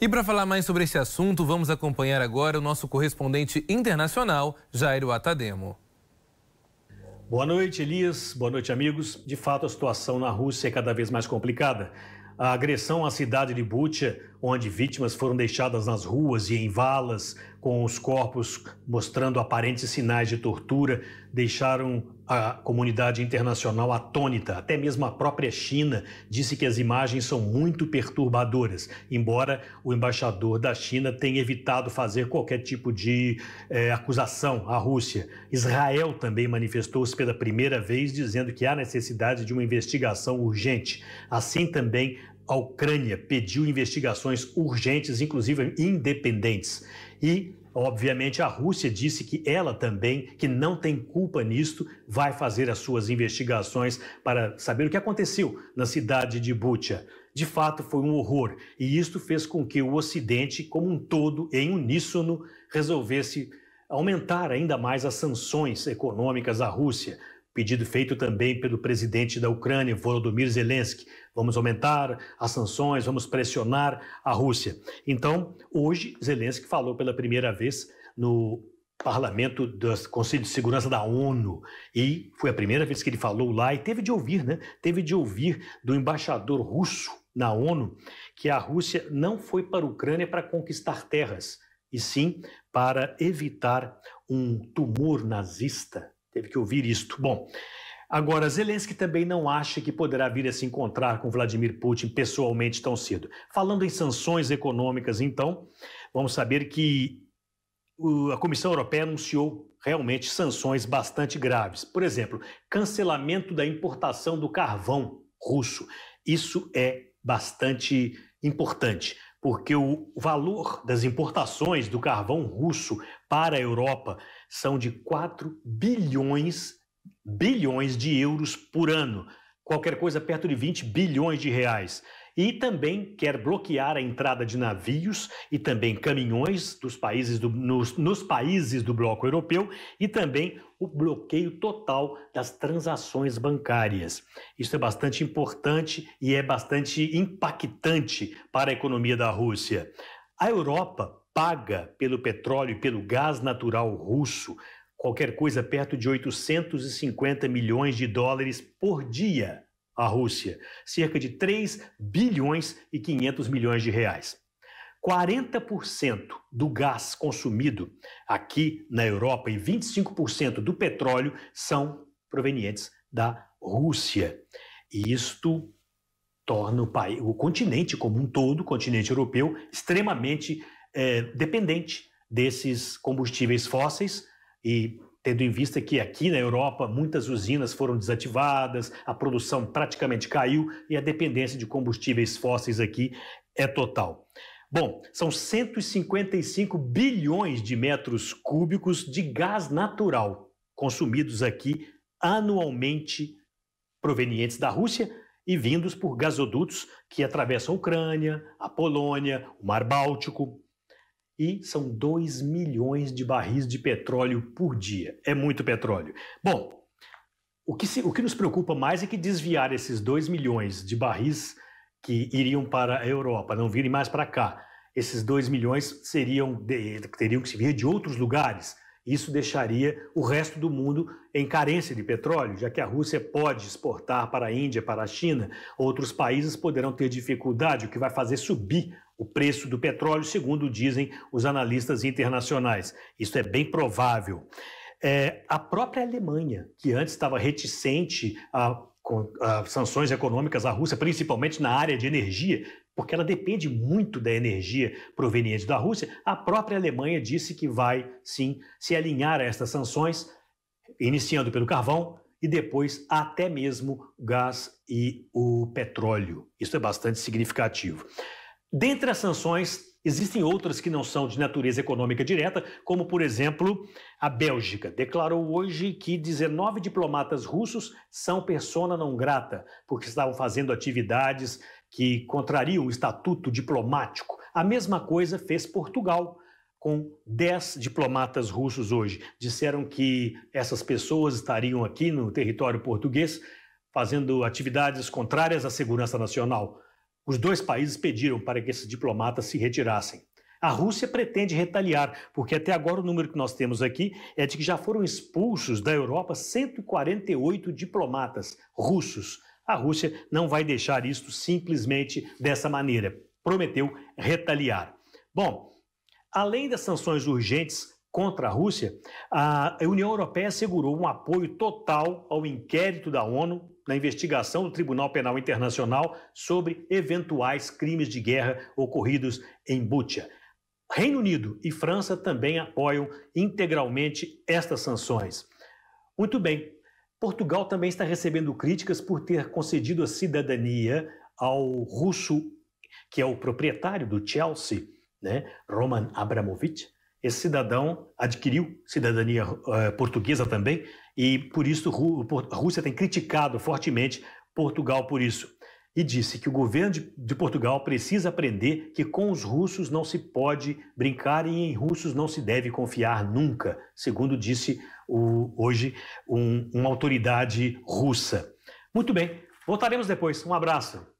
E para falar mais sobre esse assunto, vamos acompanhar agora o nosso correspondente internacional, Jairo Atademo. Boa noite, Elias. Boa noite, amigos. De fato, a situação na Rússia é cada vez mais complicada. A agressão à cidade de Bucha, onde vítimas foram deixadas nas ruas e em valas, com os corpos mostrando aparentes sinais de tortura, deixaram a comunidade internacional atônita, até mesmo a própria China, disse que as imagens são muito perturbadoras, embora o embaixador da China tenha evitado fazer qualquer tipo de é, acusação à Rússia. Israel também manifestou-se pela primeira vez dizendo que há necessidade de uma investigação urgente. Assim também a Ucrânia pediu investigações urgentes, inclusive independentes. E, obviamente, a Rússia disse que ela também, que não tem culpa nisto, vai fazer as suas investigações para saber o que aconteceu na cidade de Bucha. De fato, foi um horror, e isto fez com que o Ocidente, como um todo, em uníssono, resolvesse aumentar ainda mais as sanções econômicas à Rússia. Pedido feito também pelo presidente da Ucrânia, Volodymyr Zelensky. Vamos aumentar as sanções, vamos pressionar a Rússia. Então, hoje, Zelensky falou pela primeira vez no Parlamento do Conselho de Segurança da ONU. E foi a primeira vez que ele falou lá e teve de ouvir, né? Teve de ouvir do embaixador russo na ONU que a Rússia não foi para a Ucrânia para conquistar terras, e sim para evitar um tumor nazista Teve que ouvir isto. Bom, agora, Zelensky também não acha que poderá vir a se encontrar com Vladimir Putin pessoalmente tão cedo. Falando em sanções econômicas, então, vamos saber que a Comissão Europeia anunciou realmente sanções bastante graves. Por exemplo, cancelamento da importação do carvão russo. Isso é bastante importante, porque o valor das importações do carvão russo para a Europa são de 4 bilhões, bilhões de euros por ano qualquer coisa perto de 20 bilhões de reais. E também quer bloquear a entrada de navios e também caminhões dos países do, nos, nos países do bloco europeu e também o bloqueio total das transações bancárias. Isso é bastante importante e é bastante impactante para a economia da Rússia. A Europa paga pelo petróleo e pelo gás natural russo qualquer coisa perto de 850 milhões de dólares por dia à Rússia, cerca de 3 bilhões e 500 milhões de reais. 40% do gás consumido aqui na Europa e 25% do petróleo são provenientes da Rússia. E isto torna o, país, o continente como um todo, o continente europeu, extremamente é, dependente desses combustíveis fósseis, e tendo em vista que aqui na Europa muitas usinas foram desativadas, a produção praticamente caiu e a dependência de combustíveis fósseis aqui é total. Bom, são 155 bilhões de metros cúbicos de gás natural consumidos aqui anualmente provenientes da Rússia e vindos por gasodutos que atravessam a Ucrânia, a Polônia, o Mar Báltico, e são 2 milhões de barris de petróleo por dia. É muito petróleo. Bom, o que, se, o que nos preocupa mais é que desviar esses 2 milhões de barris que iriam para a Europa, não virem mais para cá. Esses 2 milhões seriam de, teriam que se vir de outros lugares. Isso deixaria o resto do mundo em carência de petróleo, já que a Rússia pode exportar para a Índia, para a China, outros países poderão ter dificuldade, o que vai fazer subir o preço do petróleo, segundo dizem os analistas internacionais. Isso é bem provável. É, a própria Alemanha, que antes estava reticente a, a sanções econômicas à Rússia, principalmente na área de energia, porque ela depende muito da energia proveniente da Rússia, a própria Alemanha disse que vai sim se alinhar a estas sanções, iniciando pelo carvão e depois até mesmo o gás e o petróleo. Isso é bastante significativo. Dentre as sanções, Existem outras que não são de natureza econômica direta, como, por exemplo, a Bélgica declarou hoje que 19 diplomatas russos são persona não grata, porque estavam fazendo atividades que contrariam o estatuto diplomático. A mesma coisa fez Portugal. Com 10 diplomatas russos hoje. Disseram que essas pessoas estariam aqui no território português fazendo atividades contrárias à segurança nacional. Os dois países pediram para que esses diplomatas se retirassem. A Rússia pretende retaliar, porque até agora o número que nós temos aqui é de que já foram expulsos da Europa 148 diplomatas russos. A Rússia não vai deixar isto simplesmente dessa maneira. Prometeu retaliar. Bom, além das sanções urgentes contra a Rússia, a União Europeia assegurou um apoio total ao inquérito da ONU na investigação do Tribunal Penal Internacional sobre eventuais crimes de guerra ocorridos em Butia. Reino Unido e França também apoiam integralmente estas sanções. Muito bem. Portugal também está recebendo críticas por ter concedido a cidadania ao russo, que é o proprietário do Chelsea, né? Roman Abramovich, esse cidadão adquiriu cidadania eh, portuguesa também, e por isso a Rússia tem criticado fortemente Portugal por isso. E disse que o governo de, de Portugal precisa aprender que com os russos não se pode brincar e em russos não se deve confiar nunca, segundo disse o, hoje um, uma autoridade russa. Muito bem, voltaremos depois. Um abraço.